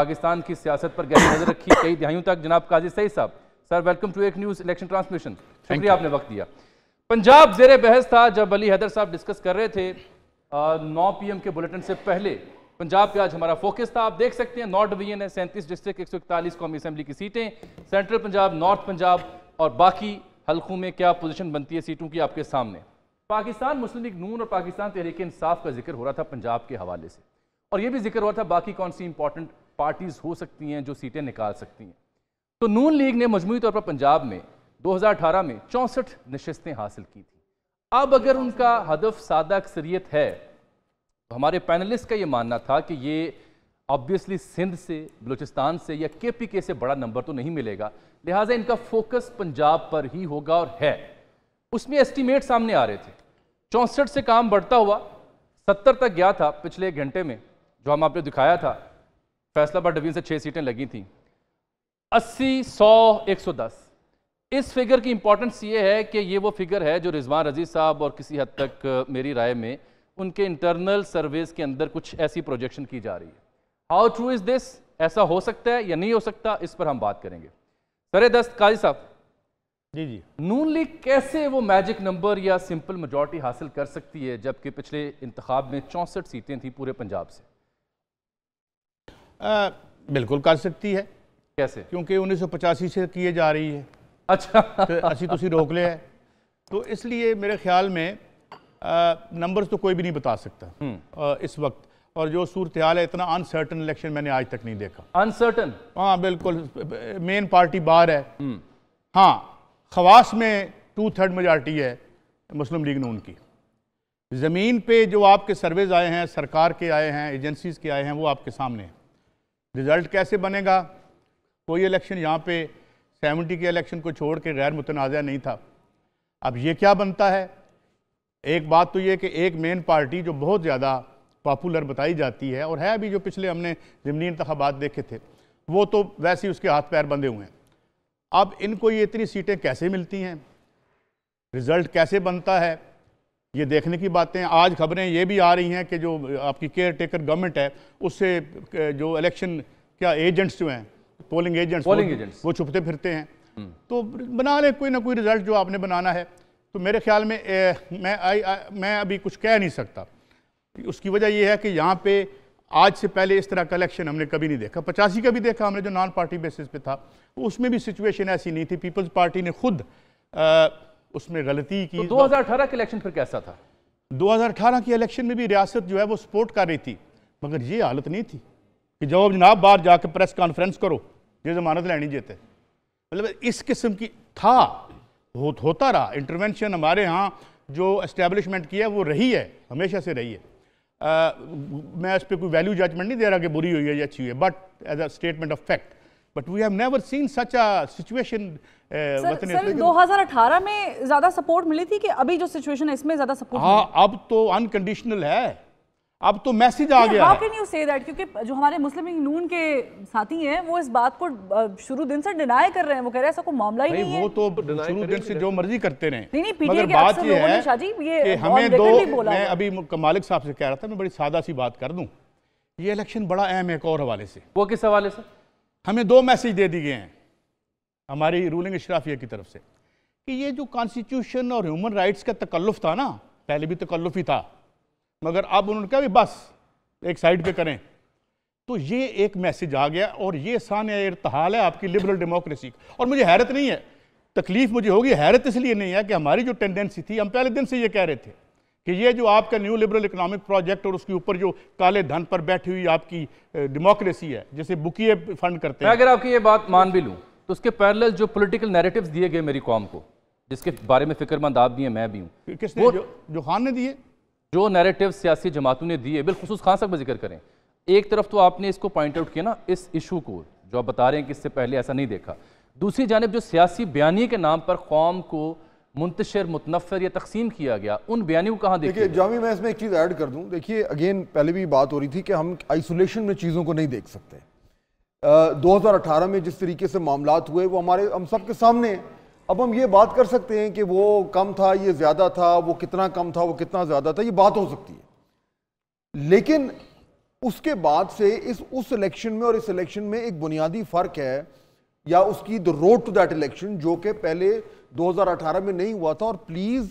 पाकिस्तान की सियासत पर गहरी नजर रखी कई दिहाइयों तक जनाब काजी सही साहब सर वेलकम टू एक न्यूज इलेक्शन ट्रांसमिशन शुक्रिया आपने वक्त दिया पंजाब जेर बहस था जब अली हैदर साहब डिस्कस कर रहे थे नौ पी एम के बुलेटिन से पहले पंजाब पे आज हमारा फोकस था आप देख सकते हैं नॉर्थ डिवीजन है सैंतीस डिस्ट्रिक्ट एक सौ इकतालीस कौमी असम्बली की सीटें सेंट्रल पंजाब नॉर्थ पंजाब और बाकी हलकों में क्या पोजीशन बनती है सीटों की आपके सामने पाकिस्तान मुस्लिम लीग नून और पाकिस्तान तहरीक इंसाफ का जिक्र हो रहा था पंजाब के हवाले से और यह भी जिक्र हुआ था बाकी कौन सी इंपॉर्टेंट पार्टीज़ हो सकती हैं जो सीटें निकाल सकती हैं तो नून लीग ने मजमू तौर पर पंजाब में 2018 में चौंसठ नशस्तें हासिल की थी अब अगर उनका हदफ सादा अक्सरियत है तो हमारे पैनलिस्ट का ये मानना था कि ये ऑब्वियसली सिंध से बलूचिस्तान से या के पी के से बड़ा नंबर तो नहीं मिलेगा लिहाजा इनका फोकस पंजाब पर ही होगा और है उसमें एस्टिमेट सामने आ रहे थे चौंसठ से काम बढ़ता हुआ सत्तर तक गया था पिछले घंटे में जो हम आपने दिखाया था फैसलाबाद डिवीजन से छह सीटें लगी थी अस्सी सौ एक सौ दस इस फिगर की इंपॉर्टेंस ये है कि ये वो फिगर है जो रिजवान रजीज साहब और किसी हद तक मेरी राय में उनके इंटरनल सर्वेस के अंदर कुछ ऐसी प्रोजेक्शन की जा रही है हाउ ट्रू इज़ दिस ऐसा हो सकता है या नहीं हो सकता इस पर हम बात करेंगे सरे दस्त काजी साहब जी जी नून लीग कैसे वो मैजिक नंबर या सिंपल मेजोरिटी हासिल कर सकती है जबकि पिछले इंतखाब में चौंसठ सीटें थी पूरे पंजाब से बिल्कुल कर सकती है कैसे क्योंकि उन्नीस सौ पचासी से किए जा रही है अच्छा तो असी तुम तो रोक लिया है तो इसलिए मेरे ख्याल में नंबर्स तो कोई भी नहीं बता सकता आ, हम्म। इस वक्त और जो सूरत हाल है इतना अनसर्टन इलेक्शन मैंने आज तक नहीं देखा अनसर्टन हाँ बिल्कुल मेन पार्टी बाहर है हम्म। हाँ खवास में टू थर्ड मेजॉरिटी है मुस्लिम लीग नून की ज़मीन पे जो आपके सर्वेज आए हैं सरकार के आए हैं एजेंसीज के आए हैं वो आपके सामने हैं रिज़ल्ट कैसे बनेगा कोई इलेक्शन यहाँ पे 70 के इलेक्शन को छोड़ के गैर मुतनाज़ नहीं था अब ये क्या बनता है एक बात तो ये कि एक मेन पार्टी जो बहुत ज़्यादा पॉपुलर बताई जाती है और है अभी जो पिछले हमने ज़मनी इंतबात देखे थे वो तो वैसे ही उसके हाथ पैर बंधे हुए हैं अब इनको ये इतनी सीटें कैसे मिलती हैं रिज़ल्ट कैसे बनता है ये देखने की बातें आज खबरें ये भी आ रही हैं कि जो आपकी केयर टेकर गवर्नमेंट है उससे जो इलेक्शन क्या एजेंट्स जो हैं पोलिंग एजेंट्स पोलिंग एजेंट्स वो छुपते फिरते हैं हम्म। तो बना लें कोई ना कोई रिजल्ट जो आपने बनाना है तो मेरे ख्याल में ए, मैं आ, आ, मैं अभी कुछ कह नहीं सकता उसकी वजह यह है कि यहाँ पे आज से पहले इस तरह का इलेक्शन हमने कभी नहीं देखा पचासी का भी देखा हमने जो नॉन पार्टी बेसिस पे था उसमें भी सिचुएशन ऐसी नहीं थी पीपल्स पार्टी ने खुद आ, उसमें गलती की तो दो हजार अठारह के इलेक्शन फिर कैसा था दो हज़ार अठारह के इलेक्शन में भी रियासत जो है वो सपोर्ट कर रही थी मगर ये हालत नहीं थी कि जब जनाब बाहर जाकर प्रेस कॉन्फ्रेंस करो ये जमानत लेनी देते मतलब इस किस्म की था हो, होता रहा इंटरवेंशन हमारे यहाँ जो की किया वो रही है हमेशा से रही है आ, मैं इस पर कोई वैल्यू जजमेंट नहीं दे रहा कि बुरी हुई है या अच्छी हुई है but as a statement of fact but we have never seen such a situation sir, sir 2018 में ज्यादा सपोर्ट मिली थी कि अभी जो सिचुएशन है इसमें ज्यादा सपोर्ट हाँ अब तो अनकंडीशनल है अब तो मैसेज आ गया how can you say that क्योंकि जो हमारे मुस्लिम नून के साथी हैं वो इस बात को शुरू दिन से डिनाई कर रहे हैं वो कह रहे हैं ऐसा कोई मामला ही नहीं, है वो तो शुरू दिन से जो मर्जी करते रहे नहीं नहीं पीटीए के बात ये है शाह जी ये हमें दो मैं अभी मालिक साहब से कह रहा था मैं बड़ी सादा सी बात कर दूं ये इलेक्शन बड़ा अहम है एक और हवाले से वो किस हवाले से हमें दो मैसेज दे दिए गए हैं हमारी रूलिंग इशराफिया की तरफ से कि ये जो कॉन्स्टिट्यूशन और ह्यूमन राइट्स का तकल्लुफ था ना पहले भी तकल्लुफ ही था मगर अब उन्होंने कहा बस एक साइड पे करें तो ये एक मैसेज आ गया और ये सान इरतहाल है आपकी लिबरल डेमोक्रेसी और मुझे हैरत नहीं है तकलीफ मुझे होगी हैरत इसलिए नहीं है कि हमारी जो टेंडेंसी थी हम पहले दिन से ये कह रहे थे कि ये जो आपका न्यू लिबरल इकोनॉमिक प्रोजेक्ट और उसके ऊपर जो काले धन पर बैठी हुई आपकी डेमोक्रेसी है जिसे बुकिए फंड करते हैं अगर आपकी ये बात मान भी लूँ तो उसके पैरल जो पोलिटिकल नेरेटिव दिए गए मेरी कॉम को जिसके बारे में फिक्रमंद आप भी हैं मैं भी हूँ किसने जो, जो खान ने दिए जो नैरेटिव सियासी जमातों ने दिए बिलखसूस खान साहब का जिक्र करें एक तरफ तो आपने इसको पॉइंट आउट किया ना इस इशू को जो आप बता रहे हैं कि इससे पहले ऐसा नहीं देखा दूसरी जानब जो सियासी बयानी के नाम पर कौम को मुंतशर मुतनफर या तकसीम किया गया उन बयानियों कहाँ देखिए जामी मैं इसमें एक चीज़ ऐड कर दूँ देखिए अगेन पहले भी बात हो रही थी कि हम आइसोलेशन में चीज़ों को नहीं देख सकते दो हज़ार अठारह में जिस तरीके से मामला हुए वो हमारे हम सब के सामने हैं अब हम ये बात कर सकते हैं कि वो कम था ये ज़्यादा था वो कितना कम था वो कितना ज़्यादा था ये बात हो सकती है लेकिन उसके बाद से इस उस इलेक्शन में और इस इलेक्शन में एक बुनियादी फ़र्क है या उसकी the road to that election जो कि पहले 2018 में नहीं हुआ था और प्लीज़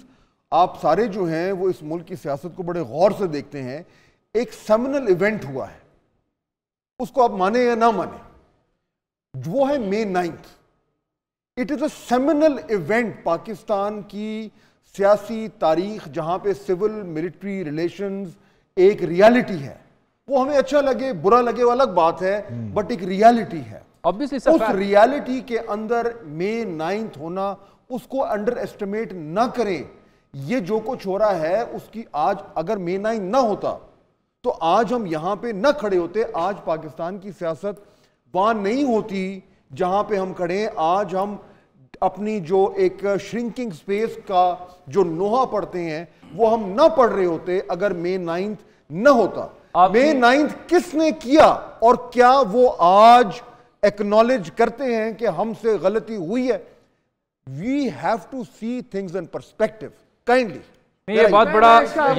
आप सारे जो हैं वो इस मुल्क की सियासत को बड़े गौर से देखते हैं एक सेमिनल इवेंट हुआ है उसको आप माने या ना माने वो है May ninth it is a seminal event Pakistan की सियासी तारीख जहाँ पे सिविल मिलिट्री रिलेशंस एक रियलिटी है वो हमें अच्छा लगे बुरा लगे वो अलग बात है बट हम्म। एक रियलिटी है उस रियलिटी के अंदर मे नाइन्थ होना उसको अंडर एस्टिमेट ना करें ये जो कुछ हो रहा है उसकी आज अगर मे नाइन ना होता तो आज हम यहां पे ना खड़े होते आज पाकिस्तान की सियासत वहां नहीं होती जहां पे हम खड़े हैं आज हम अपनी जो एक श्रिंकिंग स्पेस का जो नोहा पढ़ते हैं वो हम ना पढ़ रहे होते अगर मे नाइन्थ ना होता मे नाइन्थ किसने किया और क्या वो आज एक्नॉलेज करते हैं कि हमसे गलती हुई है we have to see things in perspective kindly ये बहुत बड़ा